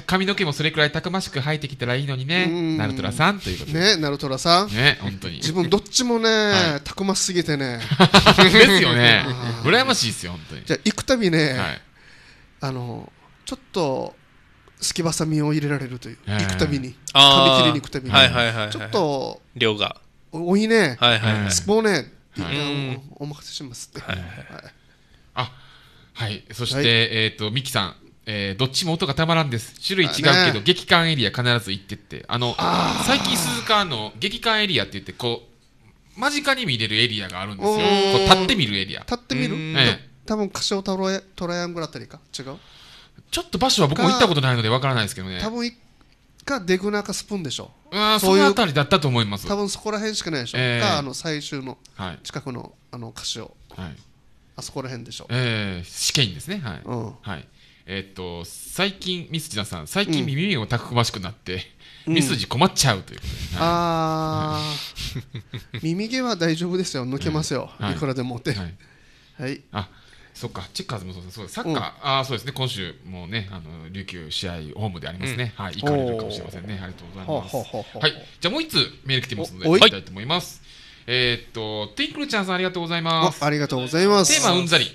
髪の毛もそれくらいたくましく生えてきたらいいのにね。ナルトラさんということで。ねナルトラさんね、本当に。自分どっちもね、たくますぎてね ですよね。羨ましいですよ、本当に。じゃあ行くたびね、はいあのちょっとすきばさみを入れられるという、えー、行くたびに髪切りに行くたびに、はいはいはいちょっと量が多いね、はいはいはい、スポーねってお任せしますって、はいはいあはいそして、はい、えっ、ー、とミキさんえー、どっちも音がたまらんです。種類違うけど、ね、劇館エリア必ず行ってって。あの、あ最近鈴鹿の劇館エリアって言って、こう、間近に見れるエリアがあるんですよ。こう立ってみるエリア。立ってみる、ええ多分カシオロラトライアングルあたりか違うちょっと場所は僕も行ったことないのでわからないですけどね多分いかデグナかスプーンでしょあそういうあたりだったと思います多分そこら辺しかないでしょ、えー、かあの最終の近くのはい、あのカシオ、はい、あそこら辺でしょええー、試験ですねはい、うん、はいえー、っと最近ミスジナさん最近耳をたくましくなって、うん、ミスジ困っちゃうということで、うんはい、ああ 耳毛は大丈夫ですよ抜けますよ、はい、いくらでもってはい、はい、あそっか、チッカーズもそうです。そうサッカー、うん、あそうですね。今週もね、あの琉球試合ホームでありますね。うん、はい、行かれるかもしれませんね。ありがとうございます。ははははい、じゃあもう一つメール来てますので、行きたいと思います。えー、っと、ティンクルちゃんさんありがとうございます。ありがとうございます。テーマうんざり。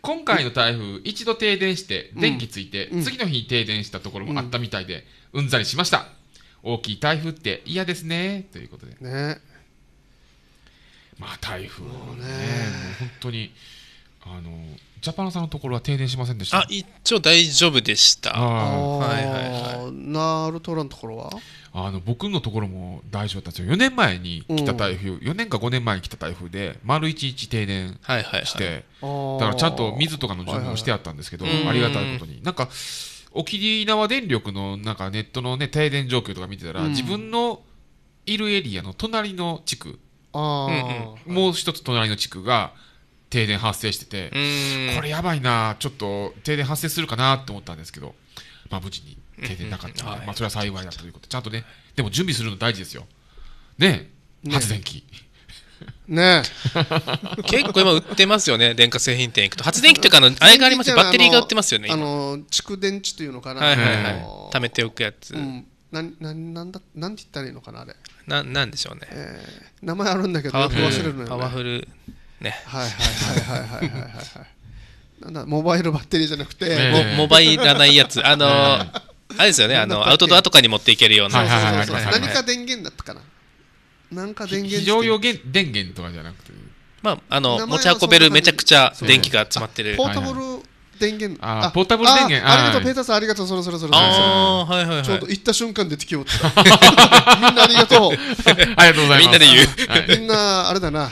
今回の台風、一度停電して、電気ついて、次の日に停電したところもあったみたいで、うんざりしました。大きい台風って嫌ですね。ということで。ね。まあ台風ね、ね本当に。あのジャパンさんのところは停電しませんでしたあ一応大丈夫でしたはいはいはいのところはあの僕のところも大丈夫だったんですよ4年前に来た台風、うん、4年か5年前に来た台風で丸1日停電して、はいはいはい、だからちゃんと水とかの準備もしてあったんですけど、はいはいありがたいことになんか沖縄電力のなんかネットの、ね、停電状況とか見てたら、うん、自分のいるエリアの隣の地区もう一つ隣の地区が、停電発生しててこれやばいなちょっと停電発生するかなと思ったんですけど、まあ、無事に停電なかったので、まあ、それは幸いだということでちゃんとねでも準備するの大事ですよね発電機ね 結構今売ってますよね電化製品店行くと発電機というかあのあれがありますよバッテリーが売ってますよねあの蓄電池というのかな、はいはいはい、貯めておくやつ、うんなななんだなんて言ったらいいのかなあれななんでしょうね、えー、名前あるんだけど、ね、パワフルねはいはいはいはいはいはいはいなんだモバイルバッテリーじゃなくて、ね、モバイルらないやつ あのー、あれですよねあのアウトドアとかに持っていけるような何か電源だったかな何か電源非常用電源とかじゃなくてまああの持ち運べるめちゃくちゃ電気が集まってるポータブル電源あポータブル電源ありがとうペーターさんありがとうそろそろそれああはいはいはいちょうど行った瞬間出てきよっみんなありがとう ありがとうございますみんなで言うみんなあれだな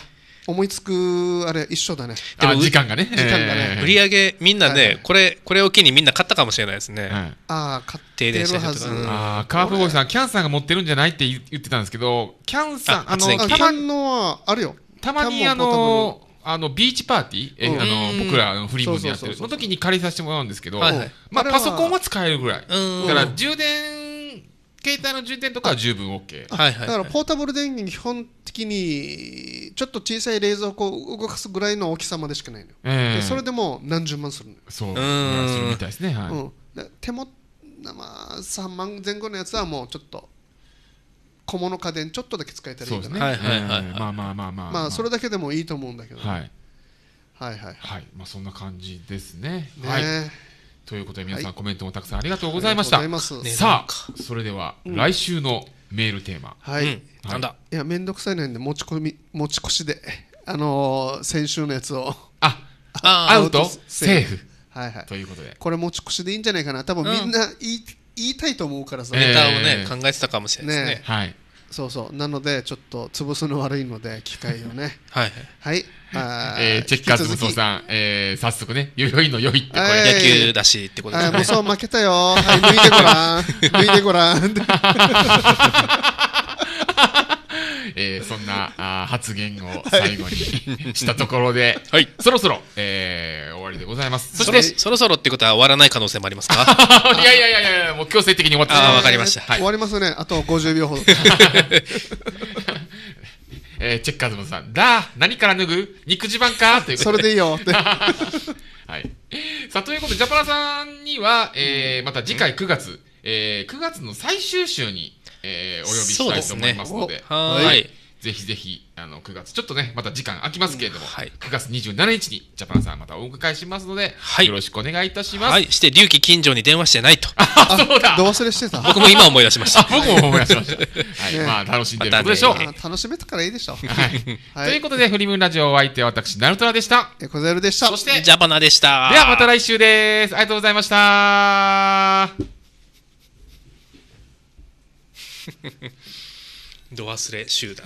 思いつくあれ一緒だねでも時間がね時間がね、売り上げみんなね、これこれを機にみんな買ったかもしれないですね、ああ買ってるはず、ああカープボさんキャンさんが持ってるんじゃないって言ってたんですけどキャンさんあのたまのあるよたまにあのあのビーチパーティー、え、あの僕らのフリーーズやってるその時に借りさせてもらうんですけど、はいまあパソコンは使えるぐらいだから充電携帯の充電とかは十分 OK、だからポータブル電源基本的にちょっと小さい冷蔵庫を動かすぐらいの大きさまでしかないのよ、えー、でそれでも何十万するのよそうするみたいですね、はいうん、手元まあ3万前後のやつはもうちょっと小物家電ちょっとだけ使えたらいいかな、ね、はいはいまあまあまあまあまあそれだけでもいいと思うんだけど、ね、はいはいはいはいまあそんな感じですねね、はいということで皆さん、はい、コメントもたくさんありがとうございました。さあそれでは、うん、来週のメールテーマ。はい。うんなんだ。いや面倒くさいねんで持ち込み持ち越しで あのー、先週のやつを。あアウトセーフ。はいはい。ということでこれ持ち越しでいいんじゃないかな。多分みんな言い、うん、言いたいと思うからさ。ネタをね、えー、考えてたかもしれないですね。ねはい。そうそうなのでちょっと潰すの悪いので機会をね はい、はい、はい、えー、チェッカーズ武藤さん、えー、早速ね、よよいのよいってこれ、野球だしってことですね。武藤負けたよ。はい、抜いてごらん。抜 いてごらん。えー、そんなあ発言を最後に、したところで、はい、そろそろ、えー、終わりでございます。そしてそろそろってことは終わらない可能性もありますか いやいやいやいや、もう強制的に終わってあわかりました、はい、終わりますね。あと50秒ほど。えー、チェッカーズマンさん、だ何から脱ぐ肉自慢かということで。それでいいよって。はい。さあ、ということで、ジャパラさんには、えー、また次回9月、えー、9月の最終週に、えー、お呼びしたいと思いますので。でね、はい。ぜひぜひあの9月ちょっとねまた時間空きますけれども、はい、9月27日にジャパンさんまたお迎えしますので、はい、よろしくお願いいたします。はい、して龍騎近所に電話してないと。あそうだ。どう忘れしてた。僕も今思い出しました。僕も思い出しました。はい、まあ楽しんでることでしょう。ま、楽しめたからいいでしょう。はい。ということでフリムラジオお相手は私ナルトラでした。えコゼルでした。そしてジャパナでした。ではまた来週です。ありがとうございました。ど忘れ集団